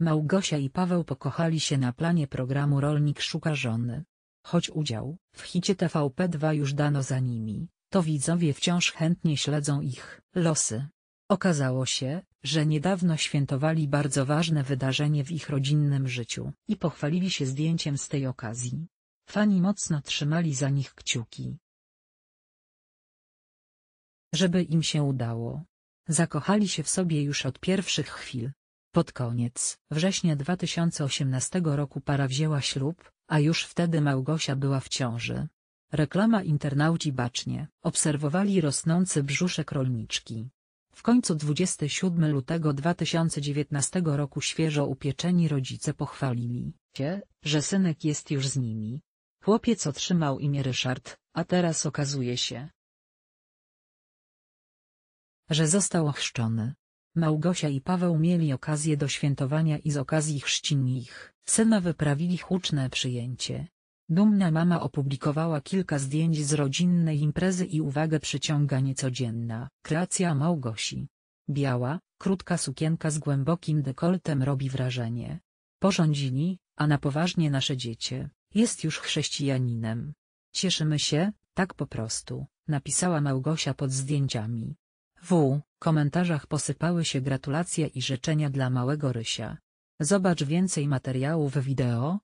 Małgosia i Paweł pokochali się na planie programu Rolnik szuka żony. Choć udział w hicie TVP2 już dano za nimi, to widzowie wciąż chętnie śledzą ich losy. Okazało się, że niedawno świętowali bardzo ważne wydarzenie w ich rodzinnym życiu i pochwalili się zdjęciem z tej okazji. Fani mocno trzymali za nich kciuki. Żeby im się udało. Zakochali się w sobie już od pierwszych chwil. Pod koniec września 2018 roku para wzięła ślub, a już wtedy Małgosia była w ciąży. Reklama internauci bacznie obserwowali rosnący brzuszek rolniczki. W końcu 27 lutego 2019 roku świeżo upieczeni rodzice pochwalili się, że synek jest już z nimi. Chłopiec otrzymał imię Ryszard, a teraz okazuje się, że został ochrzczony. Małgosia i Paweł mieli okazję do świętowania i z okazji chrzcinnych syna wyprawili huczne przyjęcie. Dumna mama opublikowała kilka zdjęć z rodzinnej imprezy i uwagę przyciąga niecodzienna kreacja Małgosi. Biała, krótka sukienka z głębokim dekoltem robi wrażenie. Porządzili, a na poważnie nasze dziecię, jest już chrześcijaninem. Cieszymy się, tak po prostu, napisała Małgosia pod zdjęciami. W komentarzach posypały się gratulacje i życzenia dla małego Rysia. Zobacz więcej materiałów wideo,